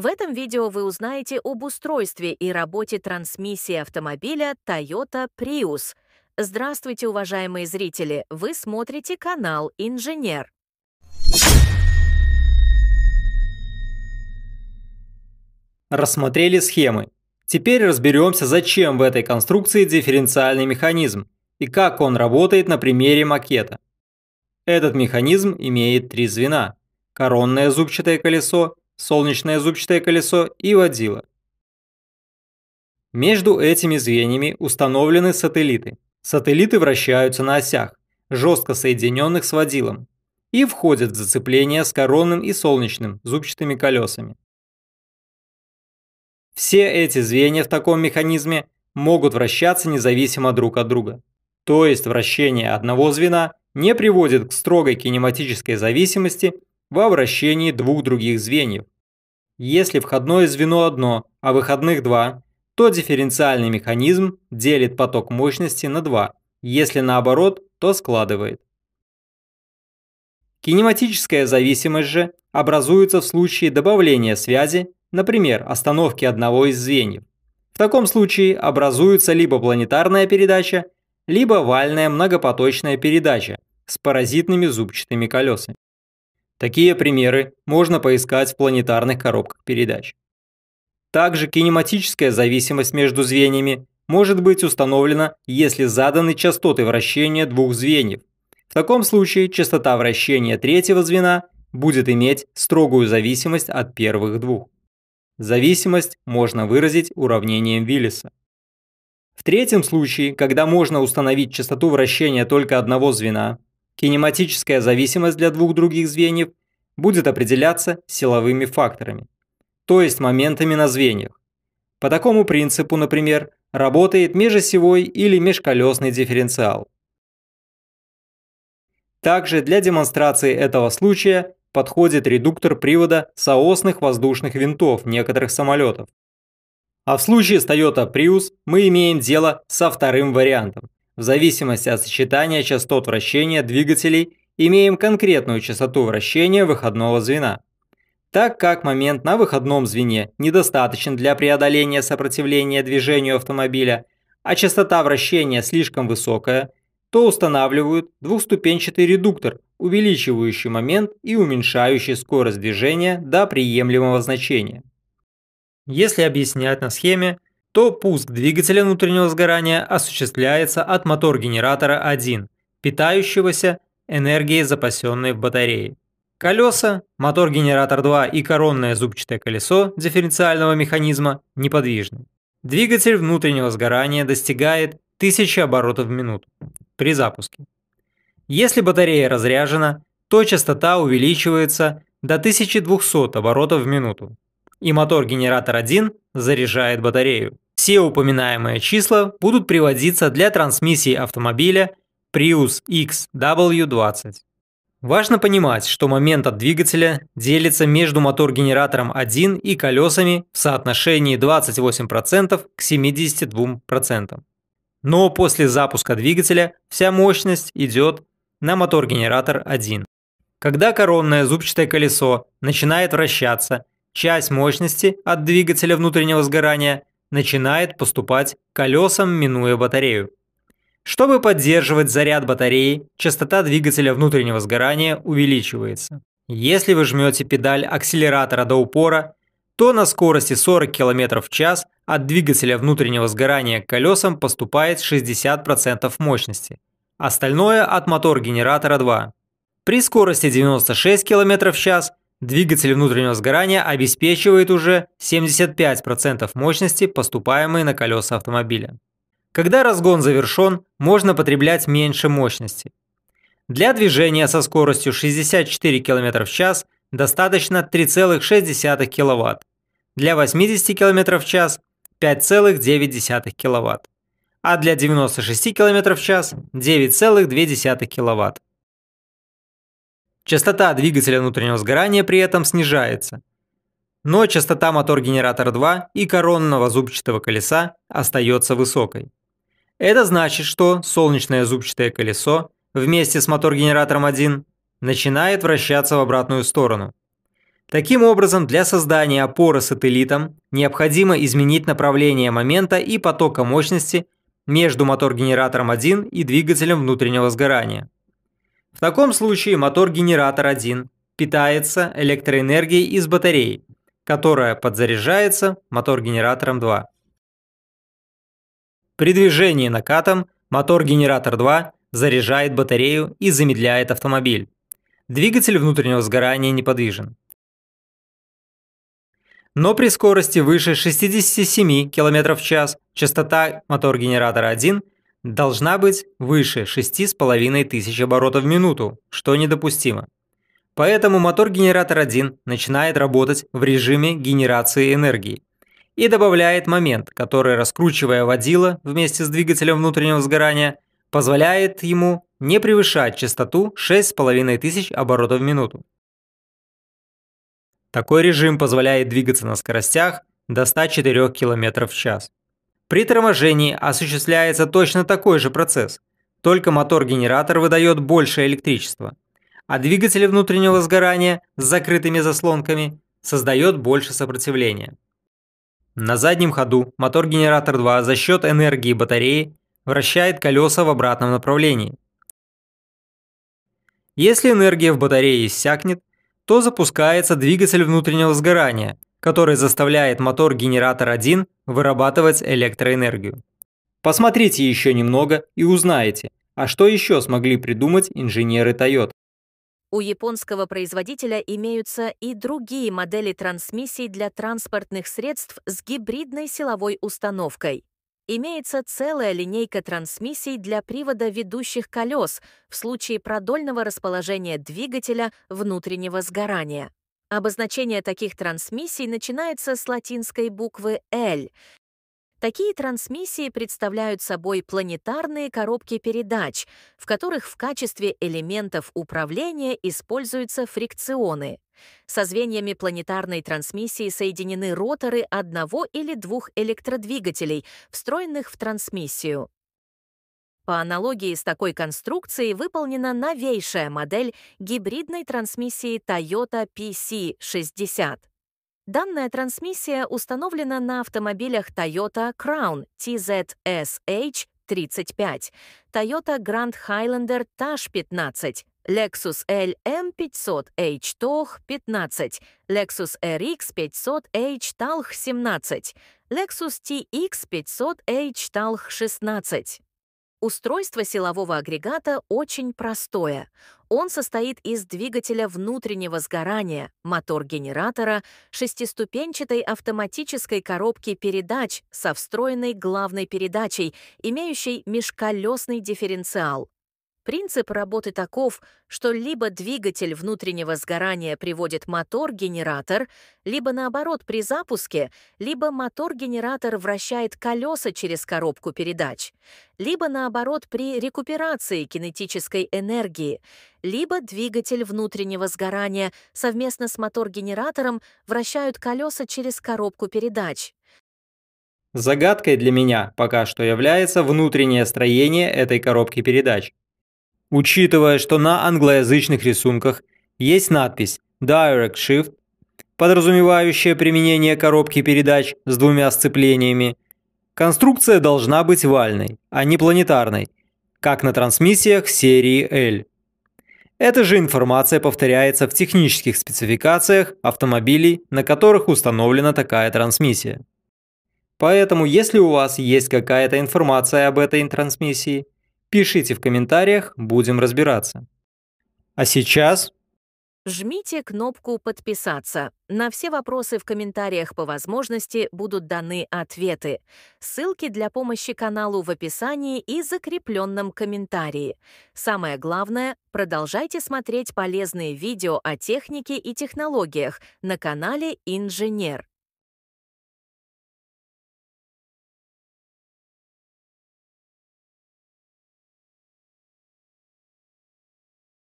В этом видео вы узнаете об устройстве и работе трансмиссии автомобиля Toyota Prius. Здравствуйте, уважаемые зрители! Вы смотрите канал «Инженер». Рассмотрели схемы. Теперь разберемся, зачем в этой конструкции дифференциальный механизм и как он работает на примере макета. Этот механизм имеет три звена – коронное зубчатое колесо – солнечное зубчатое колесо и водила. Между этими звеньями установлены сателлиты. Сателлиты вращаются на осях, жестко соединенных с водилом, и входят в зацепление с коронным и солнечным зубчатыми колесами. Все эти звенья в таком механизме могут вращаться независимо друг от друга. То есть вращение одного звена не приводит к строгой кинематической зависимости во вращении двух других звеньев. Если входное звено одно, а выходных два, то дифференциальный механизм делит поток мощности на два, если наоборот, то складывает. Кинематическая зависимость же образуется в случае добавления связи, например, остановки одного из звеньев. В таком случае образуется либо планетарная передача, либо вальная многопоточная передача с паразитными зубчатыми колесами. Такие примеры можно поискать в планетарных коробках передач. Также кинематическая зависимость между звеньями может быть установлена, если заданы частоты вращения двух звеньев. В таком случае частота вращения третьего звена будет иметь строгую зависимость от первых двух. Зависимость можно выразить уравнением Виллиса. В третьем случае, когда можно установить частоту вращения только одного звена, Кинематическая зависимость для двух других звеньев будет определяться силовыми факторами, то есть моментами на звеньях. По такому принципу, например, работает межосевой или межколесный дифференциал. Также для демонстрации этого случая подходит редуктор привода соосных воздушных винтов некоторых самолетов. А в случае с Toyota Prius мы имеем дело со вторым вариантом – в зависимости от сочетания частот вращения двигателей имеем конкретную частоту вращения выходного звена. Так как момент на выходном звене недостаточен для преодоления сопротивления движению автомобиля, а частота вращения слишком высокая, то устанавливают двухступенчатый редуктор, увеличивающий момент и уменьшающий скорость движения до приемлемого значения. Если объяснять на схеме, то пуск двигателя внутреннего сгорания осуществляется от мотор-генератора 1, питающегося энергией, запасенной в батарее. Колеса, мотор-генератор 2 и коронное зубчатое колесо дифференциального механизма неподвижны. Двигатель внутреннего сгорания достигает 1000 оборотов в минуту при запуске. Если батарея разряжена, то частота увеличивается до 1200 оборотов в минуту и мотор генератор 1 заряжает батарею. Все упоминаемые числа будут приводиться для трансмиссии автомобиля Prius XW20. Важно понимать, что момент от двигателя делится между мотор-генератором 1 и колесами в соотношении 28% к 72%. Но после запуска двигателя вся мощность идет на мотор-генератор 1. Когда коронное зубчатое колесо начинает вращаться – часть мощности от двигателя внутреннего сгорания начинает поступать колесам, минуя батарею. Чтобы поддерживать заряд батареи, частота двигателя внутреннего сгорания увеличивается. Если вы жмете педаль акселератора до упора, то на скорости 40 км в час от двигателя внутреннего сгорания к колесам поступает 60% мощности. Остальное от мотор-генератора 2. При скорости 96 км в час Двигатель внутреннего сгорания обеспечивает уже 75% мощности, поступаемой на колеса автомобиля. Когда разгон завершен, можно потреблять меньше мощности. Для движения со скоростью 64 км в час достаточно 3,6 кВт, для 80 км в час 5,9 кВт, а для 96 км в час 9,2 кВт. Частота двигателя внутреннего сгорания при этом снижается. Но частота мотор-генератор 2 и коронного зубчатого колеса остается высокой. Это значит, что солнечное зубчатое колесо вместе с мотор-генератором 1 начинает вращаться в обратную сторону. Таким образом, для создания опоры сателлитом необходимо изменить направление момента и потока мощности между мотор-генератором 1 и двигателем внутреннего сгорания. В таком случае мотор-генератор 1 питается электроэнергией из батареи, которая подзаряжается мотор-генератором 2. При движении накатом мотор-генератор 2 заряжает батарею и замедляет автомобиль. Двигатель внутреннего сгорания неподвижен. Но при скорости выше 67 км в час частота мотор-генератора 1 – должна быть выше 6500 оборотов в минуту, что недопустимо. Поэтому мотор-генератор 1 начинает работать в режиме генерации энергии и добавляет момент, который, раскручивая водила вместе с двигателем внутреннего сгорания, позволяет ему не превышать частоту 6500 оборотов в минуту. Такой режим позволяет двигаться на скоростях до 104 км в час. При торможении осуществляется точно такой же процесс, только мотор-генератор выдает больше электричества, а двигатель внутреннего сгорания с закрытыми заслонками создает больше сопротивления. На заднем ходу мотор-генератор 2 за счет энергии батареи вращает колеса в обратном направлении. Если энергия в батарее иссякнет, то запускается двигатель внутреннего сгорания, который заставляет мотор генератор 1 вырабатывать электроэнергию. Посмотрите еще немного и узнаете, а что еще смогли придумать инженеры Toyota. У японского производителя имеются и другие модели трансмиссий для транспортных средств с гибридной силовой установкой. Имеется целая линейка трансмиссий для привода ведущих колес в случае продольного расположения двигателя внутреннего сгорания. Обозначение таких трансмиссий начинается с латинской буквы «L». Такие трансмиссии представляют собой планетарные коробки передач, в которых в качестве элементов управления используются фрикционы. Со звеньями планетарной трансмиссии соединены роторы одного или двух электродвигателей, встроенных в трансмиссию. По аналогии с такой конструкцией выполнена новейшая модель гибридной трансмиссии Toyota PC60. Данная трансмиссия установлена на автомобилях Toyota Crown TZSH35, Toyota Grand Highlander TASH15, Lexus LM500H Toh 15, Lexus RX500H TALH 17, Lexus TX500H TALH 16. Устройство силового агрегата очень простое. Он состоит из двигателя внутреннего сгорания, мотор-генератора, шестиступенчатой автоматической коробки передач со встроенной главной передачей, имеющей межколесный дифференциал, Принцип работы таков, что либо двигатель внутреннего сгорания приводит мотор-генератор, либо наоборот при запуске, либо мотор-генератор вращает колеса через коробку передач, либо наоборот при рекуперации кинетической энергии, либо двигатель внутреннего сгорания совместно с мотор-генератором вращают колеса через коробку передач. Загадкой для меня пока что является внутреннее строение этой коробки передач. Учитывая, что на англоязычных рисунках есть надпись Direct Shift, подразумевающая применение коробки передач с двумя сцеплениями, конструкция должна быть вальной, а не планетарной, как на трансмиссиях серии L. Эта же информация повторяется в технических спецификациях автомобилей, на которых установлена такая трансмиссия. Поэтому, если у вас есть какая-то информация об этой трансмиссии – Пишите в комментариях, будем разбираться. А сейчас... Жмите кнопку «Подписаться». На все вопросы в комментариях по возможности будут даны ответы. Ссылки для помощи каналу в описании и закрепленном комментарии. Самое главное, продолжайте смотреть полезные видео о технике и технологиях на канале «Инженер».